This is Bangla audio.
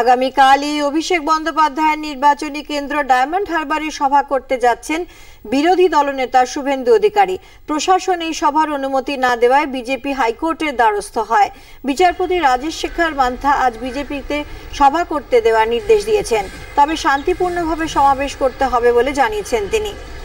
আগামীকালই অভিষেক বন্দ্যোপাধ্যায়ের নির্বাচনী কেন্দ্র ডায়মন্ড হারবারে সভা করতে যাচ্ছেন বিরোধী দলনেতা শুভেন্দু অধিকারী প্রশাসন এই সভার অনুমতি না দেওয়ায় বিজেপি হাইকোর্টের দ্বারস্থ হয় বিচারপতি রাজেশ শেখর মান্থা আজ বিজেপিতে সভা করতে দেওয়ার নির্দেশ দিয়েছেন তবে শান্তিপূর্ণভাবে সমাবেশ করতে হবে বলে জানিয়েছেন তিনি